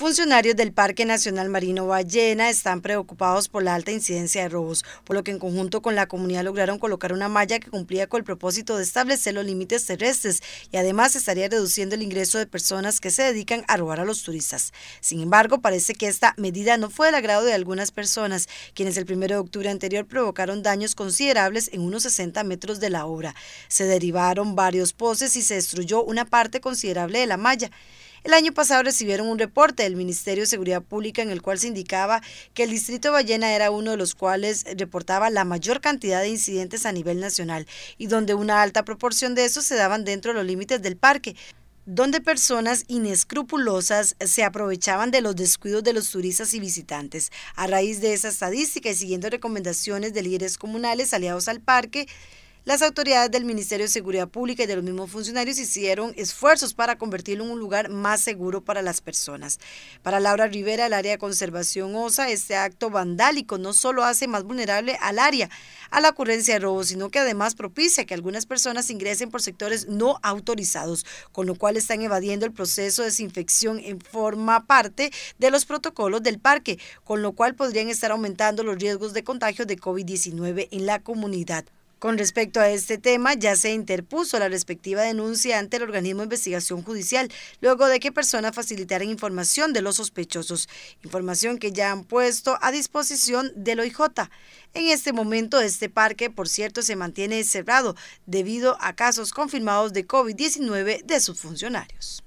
Funcionarios del Parque Nacional Marino Ballena están preocupados por la alta incidencia de robos, por lo que en conjunto con la comunidad lograron colocar una malla que cumplía con el propósito de establecer los límites terrestres y además estaría reduciendo el ingreso de personas que se dedican a robar a los turistas. Sin embargo, parece que esta medida no fue del agrado de algunas personas, quienes el 1 de octubre anterior provocaron daños considerables en unos 60 metros de la obra. Se derivaron varios poses y se destruyó una parte considerable de la malla. El año pasado recibieron un reporte del Ministerio de Seguridad Pública en el cual se indicaba que el distrito de Ballena era uno de los cuales reportaba la mayor cantidad de incidentes a nivel nacional y donde una alta proporción de esos se daban dentro de los límites del parque donde personas inescrupulosas se aprovechaban de los descuidos de los turistas y visitantes. A raíz de esa estadística y siguiendo recomendaciones de líderes comunales aliados al parque, las autoridades del Ministerio de Seguridad Pública y de los mismos funcionarios hicieron esfuerzos para convertirlo en un lugar más seguro para las personas. Para Laura Rivera, el área de conservación OSA, este acto vandálico no solo hace más vulnerable al área a la ocurrencia de robos, sino que además propicia que algunas personas ingresen por sectores no autorizados, con lo cual están evadiendo el proceso de desinfección en forma parte de los protocolos del parque, con lo cual podrían estar aumentando los riesgos de contagio de COVID-19 en la comunidad. Con respecto a este tema, ya se interpuso la respectiva denuncia ante el organismo de investigación judicial, luego de que personas facilitaran información de los sospechosos, información que ya han puesto a disposición del OIJ. En este momento, este parque, por cierto, se mantiene cerrado debido a casos confirmados de COVID-19 de sus funcionarios.